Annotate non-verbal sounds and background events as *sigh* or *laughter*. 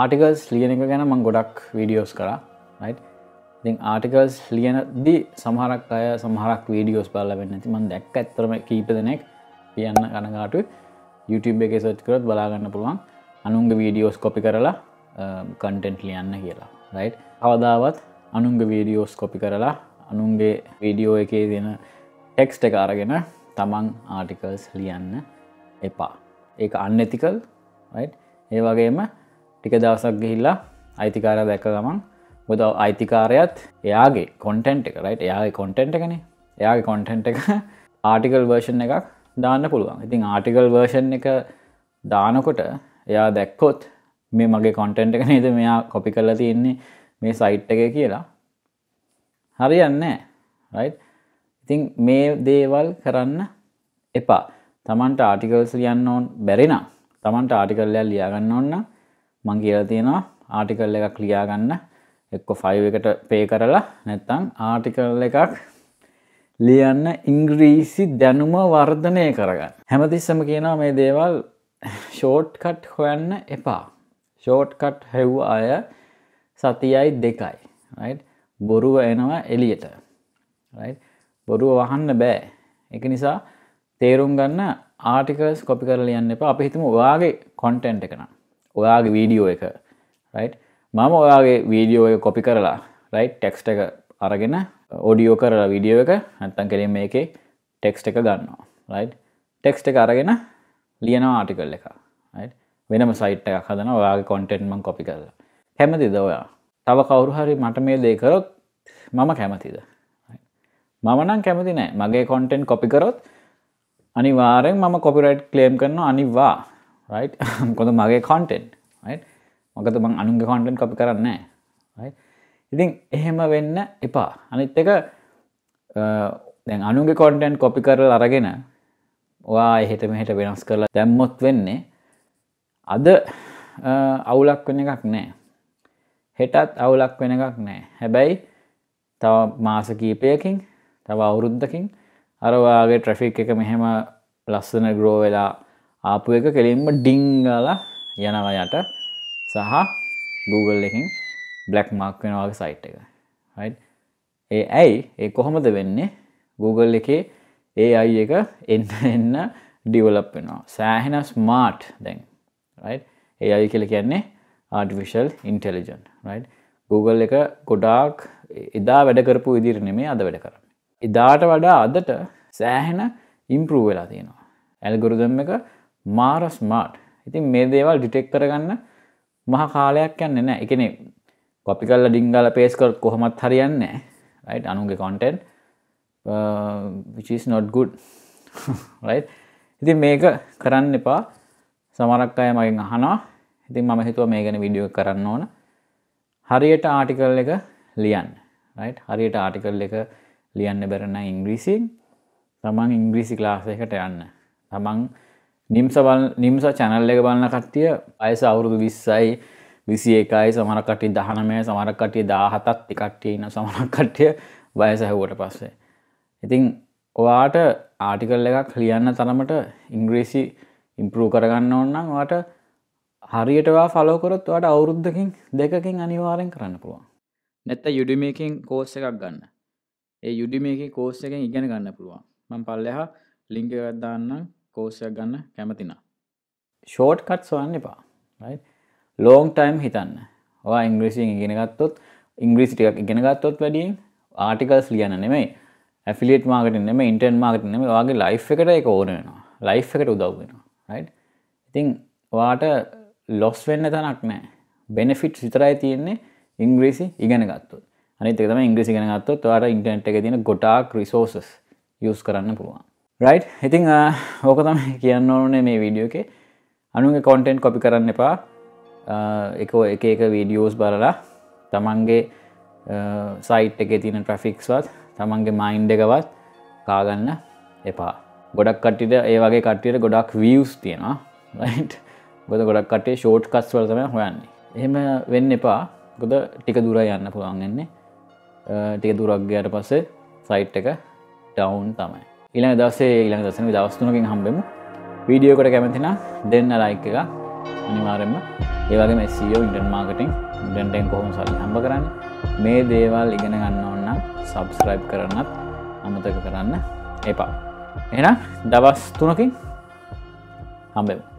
Articles ලියන එක ගැන මං ගොඩක් වීඩියෝස් කරා රයිට් ඉතින් ආටිකල්ස් ලියනද සමහරක් අය සමහරක් වීඩියෝස් බල්ල වෙන්න ඇති මන් දැක් ඇත්තරම කීප දෙනෙක් පියන්න කනගාටු YouTube එක සච් කරත් බලාගන්න පුළුවන් අනුන්ග වීඩියෝස් කොපි කරලා කන්ටෙන්ට් ලියන්න කියලා රයි් අවදාවත් අනුන්ග වීඩියෝස් කොපි කරලා අනුන්ගේ වීඩියෝ එකේ දෙන ටෙක්ස්ට එකආරගෙන තමන් ආටිකල්ස් ලියන්න එපා ඒ අන්නඇතිකල් ඒ වගේම ටික දවසක් ගිහිල්ලා අයිතිකාර දැක ගමන් ගොද අයිතිකාරයත් එයාගේ කොන්ටෙන්ට් එක රයිට් එයාගේ කොන්ටෙන්ට් එකනේ එයාගේ කොන්ටෙන්ට් එක ආටිකල් *laughs* වර්ෂන් එකක් දාන්න පුළුවන් ඉතින් ආටිකල් වර්ෂන් එක දානකොට එයා දැක්කොත් මේ මගේ කොන්ටෙන්ට් එක නේද මෙයා කොපි කරලා තියෙන්නේ මේ සයිට් එක කියලා හරියන්න රයිට් ඉතින් මේ දේවල් කරන්න එපා තමන්ට ආටිකල්ස් ලියන්න ඕන් බැරිනම් තමන්ට ආටිකල්ලයක් ලියාගන්න ඕන්න මං කියලා තියෙනවා ආටිකල් එකක් ලියාගන්න එක්ක ෆයිව එකට පේ කරලා නැත්තං ආටිකල් එකක් ලියන්න ඉංග්‍රීසි දැනුම වර්ධනය කරගන්න හැමතිස්සම කියනවා මේ දේවල් ෂෝට්කට් හොයන්න එපා ෂෝට්කට් හැව් අය සතියයි දෙකයි බොරුව එනවා එලියට බොරුව වහන්න බෑ එක නිසා තේරුම් ගන්න ආටිකල්ස් කොපි කරලියන්න එප අපි හිතම වාගේ කොන්ටෙන්ට් එකනම් ඔයාගේ වීඩියෝ එක රයිට් මම ඔයාගේ වීඩියෝ එක කොපි කරලා රයිට් ටෙක්ස්ට එක අරගෙන ඔඩියෝ කරලා විඩියෝ එක නැත්තන් කෙරෙ මේ එකේ ටෙක්ස්ට එක ගන්නවා රයි් ටෙක්ස්ට එක අරගෙන ලියනවා ආටිකල් එක වෙනම සයිට් එක හදන ඔයාගේ කොන්ටෙන්ට්මන් කොපි කරලා කැමතිද ඔයා තව කවුරු හරි මට මේ දේකරොත් මම කැමතිද මමනම් කැමති නෑ මගේ කොන්ටෙන්ට් කොපිකරොත් අනිවාරෙන් මම කොපිරයිට් කලේම් කරන අනිවා *laughs* කොඳ මගේ කොන්ටෙන්් මොකද මං අනුග කොන්ටෙන්් කොපි කරන්න ඉතින් එහෙම වෙන්න එපා අනිත් එක දැන් අනුග කොන්ටෙන්් කොපි කරල අරගෙන වා එහෙට මෙහෙට වෙනස් කරලා දැම්මොත් වෙන්නේ අද අවුලක් වෙන එකක් නෑ හෙටත් අවුලක් වෙන එකක් නෑ හැබැයි තව මාස කීපයකින් තව අවුරුද්ධකින් අරවාගේ ට්‍රෆික් එක මෙහෙම ලස්සන ග්‍රෝ වෙලා ආපු එක කෙලින්ම ඩිංගලා යනවයට සහ Google එකින් බ්ලක් මාක් වෙනවාගේ සයිට් එක ඒ ඇයි ඒ කොහොමද වෙන්නේ Google එකේ ඒ අයි එක එන්න එන්න ඩිවලප් වෙනවා සෑහෙන ස්මාර්ට් දැන් ඒ අයි කියල කියන්නේ ආර්ටිෆිශල් ඉන්ටෙලිජන් Google එක ගොඩාක් එදා වැඩකරපු ඉදිරි නෙමේ අද වැඩ කරන්න එදාට වඩා අදට සෑහෙන ඉම්පරූ වෙලා තියෙනවා ඇල්ගුරුදම් එක මාර ස්මාර්ට් ඉතින් මේ දේවල් ඩිටෙක් කරගන්න මහ කාලයක් යන්න නෑ එකනෙ කොපි කල්ල ඩිංගල පේස්කල් කොහොමත් හරියන්න රයි් අනුගේ කොන්ටෙන්් විචිස් නොඩ් ගුඩ් රයි් ඉතින් මේක කරන්න එපා සමරක් අය මගින් අහනවා ඉතින් මම හිතුව මේ ගැන විඩියෝ කරන්න ඕන හරියට ආටිකල් එක ලියන් රයි් හරියට ආටිකල් එක ලියන්න බැරන ඉංග්‍රීසින් තමන් ඉංග්‍රීසි ලාසයකට යන්න තමන් නිම්ස බල නිම්ස චැනල් එක බලන්න කට්ටිය අයස අවුරුදු විස්සයි විසි එකයි සමරකටි දහනමය සමරකටිය දාහතත් එකට්ටිය ඉන්න සමරකට්ටිය බයසැහවට පස්සේ. ඉතිං ඔයාට ආටිකල් එකක් ලියන්න තරමට ඉංග්‍රීසි ඉම්පරූ කරගන්න ඔන්නම් වාට හරියටවා ෆලෝකොරොත් වට අවුරුද්ධකින් දෙකකින් අනිවාරෙන් කරන්න පුළුවන් නැත්ත යුඩිමේකින් කෝස් එකක් ගන්න ඒ යුඩිමේක කෝස් එකෙන් ඉගෙන ගන්න පුළුවන් මං පල්ලෙහා ලිංකවත්දාන්නම් කෝසයක් ගන්න කැමතිනා. ෂෝට් කට් සොයන්න එපා ලෝන් ටයිම් හිතන්න වා ඉංග්‍රීසින් ඉගෙනගත්තොත් ඉංග්‍රීසිටික් ඉගෙනගත්තොත් වැඩියෙන් ආටිකල්ස් ලියන නෙමයි ඇෆිලිට මාගට නෙම ඉන්ටන් මාගට නෙම වගේ ලයි් එකට එක ඕනෙනවා ලයි් එකට උදව්වෙනවා රයි් ඉතිං වාට ලොස් වෙන්න තනක් නෑ බෙනෆිට් සිතරයි තියෙන්නේ ඉංග්‍රීසි ඉගෙන ගත්තු අනිතකම ඉංග්‍රසි ගෙනගත්තොත් වාට ඉන්ටනට් එක තින ගොටාක් රිසෝසස් යස් කරන්න පුළුවන් රයිට් ඉතිං ඕක තම කියන්න ඕනේ මේ වීඩියෝ එක අනුගේ කොන්ටෙන්ට් කොපි කරන්න එපා එක එක එක වීඩියෝස් බලලා තමන්ගේ සයිට් එක තින ට්‍රෆික්ස්වත් තමන්ගේ මයින්් එකවත් කාගන්න එපා ගොඩක් කට්ටිට ඒ වගේ කට්ටියට ගොඩක් වියස් තියෙනවා රයිට් ගොද ගොඩක් කටේ ෂෝට් කස් වලතම හොයන්නේ එහෙම වෙන්න එපා ගොද ටික දුර යන්න පුළුවන්ගන්නේ ටික දුරක්ගයට පස්සේ සයිට් එක ටවුන් තමයි ඉළඟ දවසේ ඉළඟ දසන දවස්තුනකින් හම්බෙමු වීඩියෝකට කැමතින දෙන්න ලයික එක අනිවාරෙන්ම ඒවගේ මෙසිෝ ඉන්ටන් මාර්කටින් ඩන්ටෙන් කොහොම සල් හම්බ කරන්න මේ දේවල් ඉගෙන ගන්න ඔන්න සබස්ක්‍රයිබ් කරන්නත් අමතක කරන්න එපා එන දවස් තුනකින් හම්බෙමු